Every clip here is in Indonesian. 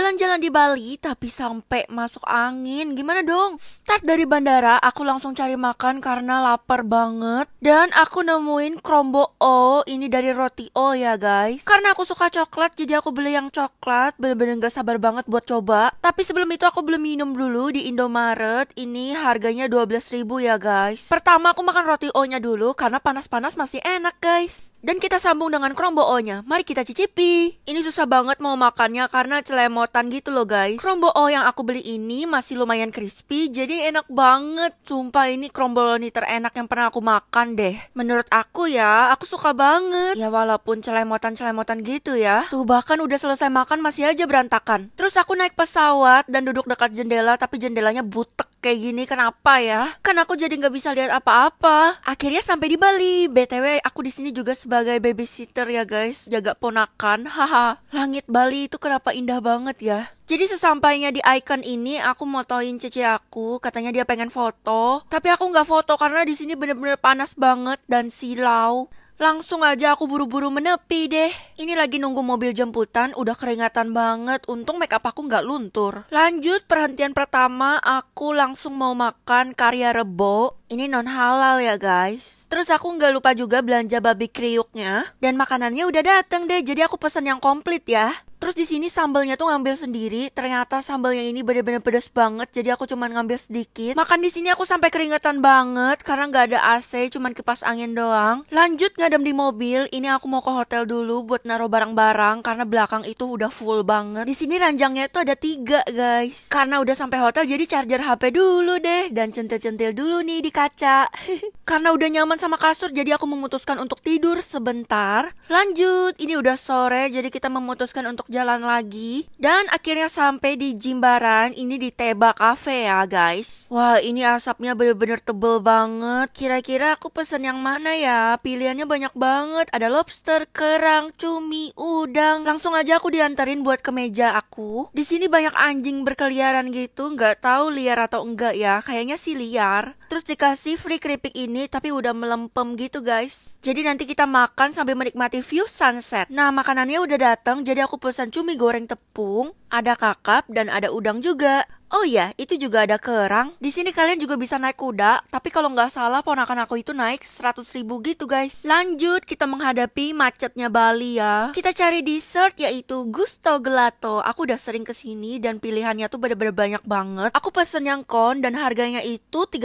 Jalan-jalan di Bali tapi sampai masuk angin. Gimana dong? Start dari bandara, aku langsung cari makan karena lapar banget. Dan aku nemuin krombo O, ini dari roti O ya guys. Karena aku suka coklat, jadi aku beli yang coklat. Bener-bener gak sabar banget buat coba. Tapi sebelum itu aku belum minum dulu di Indomaret. Ini harganya 12.000 ya guys. Pertama aku makan roti O-nya dulu karena panas-panas masih enak guys. Dan kita sambung dengan krombo O-nya. Mari kita cicipi. Ini susah banget mau makannya karena celemot buatan gitu loh guys. O yang aku beli ini masih lumayan crispy, jadi enak banget. Sumpah ini ini terenak yang pernah aku makan deh. Menurut aku ya, aku suka banget. Ya walaupun celemotan-celemotan gitu ya. Tuh bahkan udah selesai makan masih aja berantakan. Terus aku naik pesawat dan duduk dekat jendela tapi jendelanya butek kayak gini kenapa ya? Kan aku jadi nggak bisa lihat apa-apa. Akhirnya sampai di Bali. BTW aku di sini juga sebagai babysitter ya guys, jaga ponakan. Haha, langit Bali itu kenapa indah banget ya? Jadi sesampainya di icon ini aku motoin cece aku, katanya dia pengen foto, tapi aku nggak foto karena di sini bener-bener panas banget dan silau. Langsung aja aku buru-buru menepi deh. Ini lagi nunggu mobil jemputan, udah keringatan banget. Untung make aku nggak luntur. Lanjut perhentian pertama, aku langsung mau makan karya rebo. Ini non halal ya guys. Terus aku nggak lupa juga belanja babi kriuknya. Dan makanannya udah dateng deh, jadi aku pesen yang komplit ya. Terus di sini sambalnya tuh ngambil sendiri. Ternyata sambal yang ini bener-bener pedas banget. Jadi aku cuman ngambil sedikit. Makan di sini aku sampai keringetan banget karena nggak ada AC, cuman kipas angin doang. Lanjut ngadem di mobil. Ini aku mau ke hotel dulu buat naruh barang-barang karena belakang itu udah full banget. Di sini ranjangnya tuh ada tiga guys. Karena udah sampai hotel jadi charger HP dulu deh dan centil-centil dulu nih di kaca. karena udah nyaman sama kasur jadi aku memutuskan untuk tidur sebentar. Lanjut, ini udah sore jadi kita memutuskan untuk jalan lagi dan akhirnya sampai di Jimbaran ini di Teba Cafe ya guys. Wah ini asapnya bener-bener tebel banget. Kira-kira aku pesen yang mana ya? Pilihannya banyak banget. Ada lobster, kerang, cumi, udang. Langsung aja aku diantarin buat ke meja aku. Di sini banyak anjing berkeliaran gitu. Nggak tahu liar atau enggak ya. Kayaknya sih liar terus dikasih free keripik ini tapi udah melempem gitu guys. Jadi nanti kita makan sambil menikmati view sunset. Nah makanannya udah datang jadi aku pesan cumi goreng tepung, ada kakap dan ada udang juga. Oh iya, itu juga ada kerang. Di sini kalian juga bisa naik kuda, tapi kalau nggak salah ponakan aku itu naik 100 ribu gitu guys. Lanjut, kita menghadapi macetnya Bali ya. Kita cari dessert yaitu Gusto Gelato. Aku udah sering kesini dan pilihannya tuh bener-bener banyak banget. Aku pesen yang kon dan harganya itu 35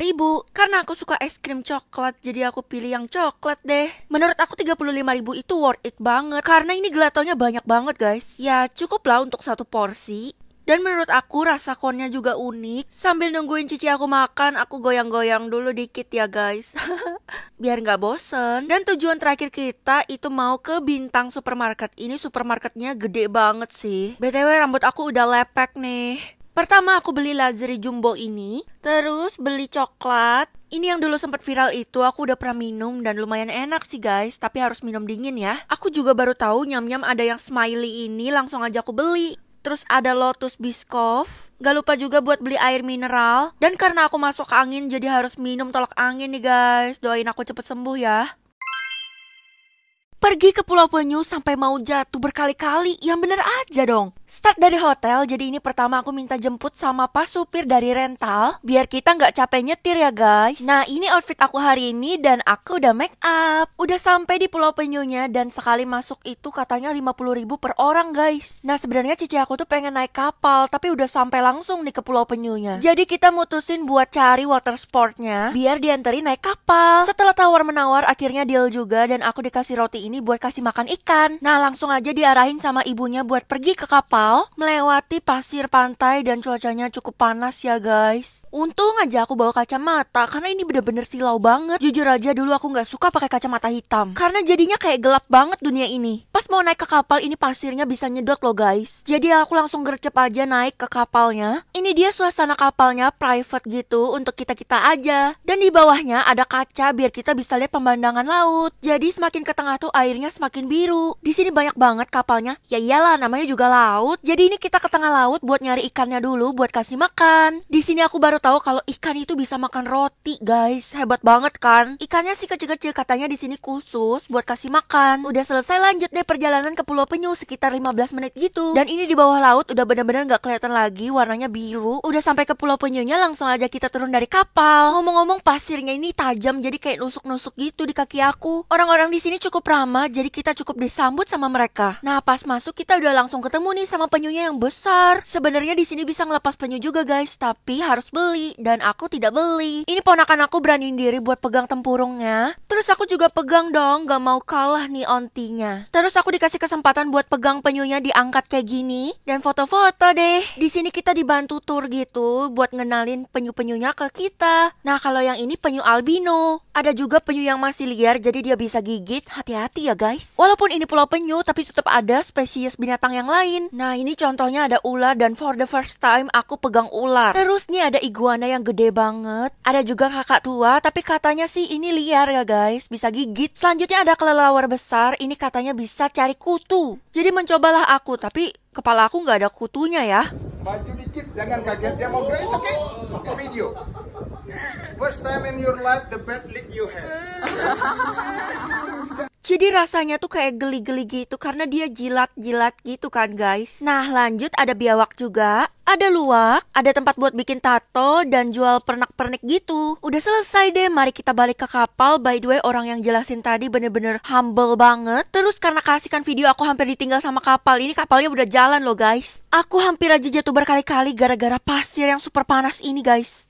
ribu. Karena aku suka es krim coklat, jadi aku pilih yang coklat deh. Menurut aku 35 ribu itu worth it banget, karena ini gelatonya banyak banget guys. Ya cukup lah untuk satu porsi. Dan menurut aku rasa konnya juga unik. Sambil nungguin cici aku makan, aku goyang-goyang dulu dikit ya guys. Biar nggak bosen. Dan tujuan terakhir kita itu mau ke Bintang Supermarket. Ini supermarketnya gede banget sih. BTW rambut aku udah lepek nih. Pertama aku beli luxury Jumbo ini, terus beli coklat. Ini yang dulu sempat viral itu aku udah pernah minum dan lumayan enak sih guys, tapi harus minum dingin ya. Aku juga baru tahu nyam-nyam ada yang smiley ini langsung aja aku beli terus ada Lotus Biscoff. Gak lupa juga buat beli air mineral. Dan karena aku masuk angin jadi harus minum tolak angin nih guys. Doain aku cepet sembuh ya. Pergi ke Pulau Penyu sampai mau jatuh berkali-kali, yang bener aja dong. Start dari hotel, jadi ini pertama aku minta jemput sama pas supir dari rental Biar kita nggak capek nyetir ya guys Nah ini outfit aku hari ini dan aku udah make up Udah sampai di Pulau Penyunya dan sekali masuk itu katanya 50 ribu per orang guys Nah sebenarnya cici aku tuh pengen naik kapal tapi udah sampai langsung nih ke Pulau Penyunya Jadi kita mutusin buat cari water sportnya biar dianterin naik kapal Setelah tawar menawar akhirnya deal juga dan aku dikasih roti ini buat kasih makan ikan Nah langsung aja diarahin sama ibunya buat pergi ke kapal kapal melewati pasir pantai dan cuacanya cukup panas ya guys. Untung aja aku bawa kacamata karena ini bener-bener silau banget. Jujur aja dulu aku nggak suka pakai kacamata hitam karena jadinya kayak gelap banget dunia ini. Pas mau naik ke kapal ini pasirnya bisa nyedot loh guys. Jadi aku langsung gercep aja naik ke kapalnya. Ini dia suasana kapalnya private gitu untuk kita-kita aja. Dan di bawahnya ada kaca biar kita bisa lihat pemandangan laut. Jadi semakin ke tengah tuh airnya semakin biru. Di sini banyak banget kapalnya. Ya iyalah namanya juga laut. Jadi ini kita ke tengah laut buat nyari ikannya dulu buat kasih makan. Di sini aku baru tahu kalau ikan itu bisa makan roti, guys. Hebat banget kan? Ikannya sih kecil-kecil katanya di sini khusus buat kasih makan. Udah selesai lanjut deh perjalanan ke Pulau Penyu sekitar 15 menit gitu. Dan ini di bawah laut udah benar-benar nggak kelihatan lagi warnanya biru. Udah sampai ke Pulau Penyunya langsung aja kita turun dari kapal. Ngomong-ngomong pasirnya ini tajam jadi kayak nusuk-nusuk gitu di kaki aku. Orang-orang di sini cukup ramah jadi kita cukup disambut sama mereka. Nah pas masuk kita udah langsung ketemu nih sama penyunya yang besar. Sebenarnya di sini bisa ngelepas penyu juga guys tapi harus beli beli dan aku tidak beli. Ini ponakan aku beraniin diri buat pegang tempurungnya. Terus aku juga pegang dong, gak mau kalah nih ontinya. Terus aku dikasih kesempatan buat pegang penyunya diangkat kayak gini dan foto-foto deh. Di sini kita dibantu tur gitu buat ngenalin penyu-penyunya ke kita. Nah, kalau yang ini penyu albino. Ada juga penyu yang masih liar jadi dia bisa gigit. Hati-hati ya guys. Walaupun ini pulau penyu tapi tetap ada spesies binatang yang lain. Nah, ini contohnya ada ular dan for the first time aku pegang ular. Terus nih ada igu iguana yang gede banget. Ada juga kakak tua, tapi katanya sih ini liar ya guys, bisa gigit. Selanjutnya ada kelelawar besar, ini katanya bisa cari kutu. Jadi mencobalah aku, tapi kepala aku nggak ada kutunya ya. Maju dikit, jangan kaget, dia mau grace, oke? Okay? video. First time in your life, the bad lick you have. Jadi rasanya tuh kayak geli-geli gitu karena dia jilat-jilat gitu kan guys. Nah lanjut ada biawak juga, ada luwak, ada tempat buat bikin tato dan jual pernak-pernik gitu. Udah selesai deh, mari kita balik ke kapal. By the way orang yang jelasin tadi bener-bener humble banget. Terus karena kasihkan video aku hampir ditinggal sama kapal. Ini kapalnya udah jalan loh guys. Aku hampir aja jatuh berkali-kali gara-gara pasir yang super panas ini guys.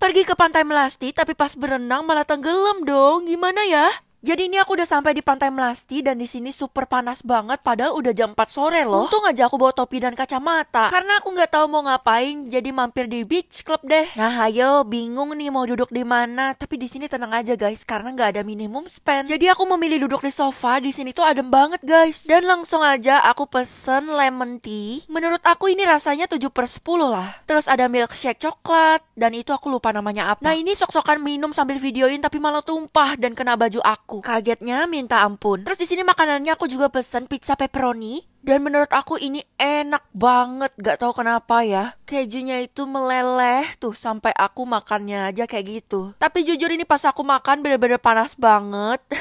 Pergi ke pantai Melasti tapi pas berenang malah tenggelam dong. Gimana ya? Jadi ini aku udah sampai di Pantai Melasti dan di sini super panas banget padahal udah jam 4 sore loh. Untung aja aku bawa topi dan kacamata. Karena aku nggak tahu mau ngapain jadi mampir di beach club deh. Nah, ayo bingung nih mau duduk di mana. Tapi di sini tenang aja guys karena nggak ada minimum spend. Jadi aku memilih duduk di sofa. Di sini tuh adem banget guys. Dan langsung aja aku pesen lemon tea. Menurut aku ini rasanya 7 per 10 lah. Terus ada milkshake coklat dan itu aku lupa namanya apa. Nah, ini sok-sokan minum sambil videoin tapi malah tumpah dan kena baju aku aku. Kagetnya minta ampun. Terus di sini makanannya aku juga pesen pizza pepperoni dan menurut aku ini enak banget, gak tahu kenapa ya. Kejunya itu meleleh tuh sampai aku makannya aja kayak gitu. Tapi jujur ini pas aku makan bener-bener panas banget.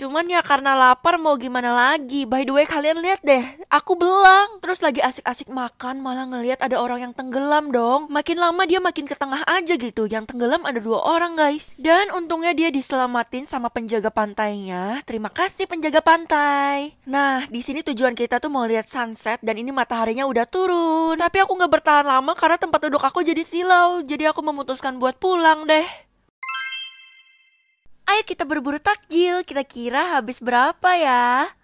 Cuman ya karena lapar mau gimana lagi. By the way kalian lihat deh, aku belang. Terus lagi asik-asik makan malah ngeliat ada orang yang tenggelam dong. Makin lama dia makin ke tengah aja gitu. Yang tenggelam ada dua orang guys. Dan untungnya dia diselamatin sama penjaga pantainya. Terima kasih penjaga pantai. Nah, di sini tujuan kita tuh mau mau lihat sunset dan ini mataharinya udah turun. Tapi aku nggak bertahan lama karena tempat duduk aku jadi silau. Jadi aku memutuskan buat pulang deh. Ayo kita berburu takjil. Kita kira habis berapa ya?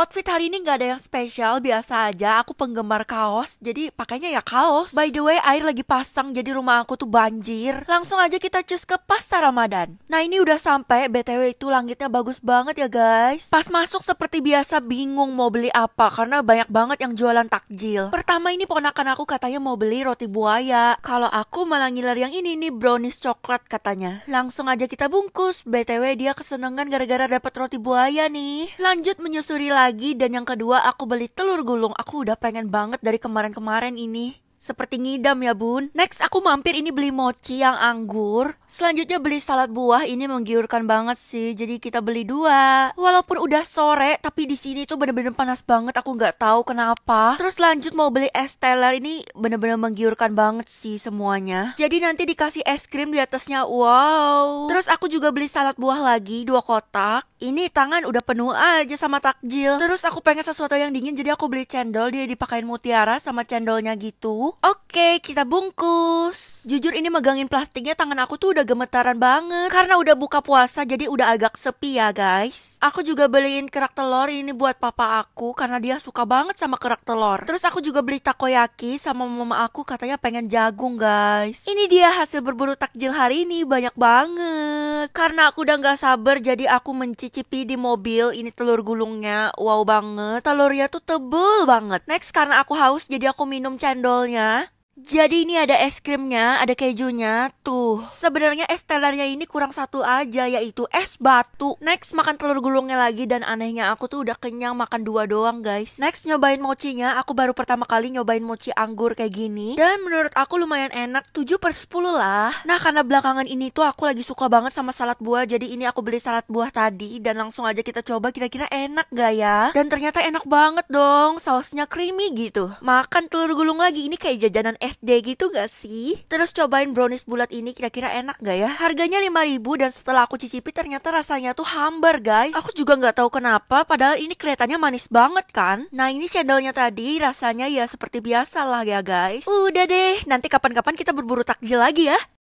Outfit hari ini nggak ada yang spesial, biasa aja. Aku penggemar kaos, jadi pakainya ya kaos. By the way, air lagi pasang, jadi rumah aku tuh banjir. Langsung aja kita cus ke pasar Ramadan. Nah ini udah sampai, btw itu langitnya bagus banget ya guys. Pas masuk seperti biasa bingung mau beli apa, karena banyak banget yang jualan takjil. Pertama ini ponakan aku katanya mau beli roti buaya. Kalau aku malah ngiler yang ini nih brownies coklat katanya. Langsung aja kita bungkus. btw dia kesenangan gara-gara dapat roti buaya nih. Lanjut menyusuri lagi lagi dan yang kedua aku beli telur gulung. Aku udah pengen banget dari kemarin-kemarin ini. Seperti ngidam ya bun Next aku mampir ini beli mochi yang anggur Selanjutnya beli salad buah ini menggiurkan banget sih Jadi kita beli dua Walaupun udah sore tapi di sini tuh bener-bener panas banget Aku gak tahu kenapa Terus lanjut mau beli es teler ini bener-bener menggiurkan banget sih semuanya Jadi nanti dikasih es krim di atasnya Wow Terus aku juga beli salad buah lagi dua kotak Ini tangan udah penuh aja sama takjil Terus aku pengen sesuatu yang dingin jadi aku beli cendol Dia dipakai mutiara sama cendolnya gitu Oke, kita bungkus. Jujur ini megangin plastiknya tangan aku tuh udah gemetaran banget. Karena udah buka puasa jadi udah agak sepi ya guys. Aku juga beliin kerak telur ini buat papa aku karena dia suka banget sama kerak telur. Terus aku juga beli takoyaki sama mama aku katanya pengen jagung guys. Ini dia hasil berburu takjil hari ini banyak banget banget. Karena aku udah gak sabar jadi aku mencicipi di mobil ini telur gulungnya. Wow banget. Telurnya tuh tebel banget. Next karena aku haus jadi aku minum cendolnya. Jadi ini ada es krimnya, ada kejunya, tuh. Sebenarnya es telernya ini kurang satu aja, yaitu es batu. Next, makan telur gulungnya lagi dan anehnya aku tuh udah kenyang makan dua doang, guys. Next, nyobain mochinya. Aku baru pertama kali nyobain mochi anggur kayak gini. Dan menurut aku lumayan enak, 7 per 10 lah. Nah, karena belakangan ini tuh aku lagi suka banget sama salad buah, jadi ini aku beli salad buah tadi. Dan langsung aja kita coba, kira-kira enak gak ya? Dan ternyata enak banget dong, sausnya creamy gitu. Makan telur gulung lagi, ini kayak jajanan es SD gitu gak sih? Terus cobain brownies bulat ini kira-kira enak gak ya? Harganya 5000 dan setelah aku cicipi ternyata rasanya tuh hambar guys. Aku juga gak tahu kenapa padahal ini kelihatannya manis banget kan? Nah ini cendolnya tadi rasanya ya seperti biasa lah ya guys. Udah deh, nanti kapan-kapan kita berburu takjil lagi ya.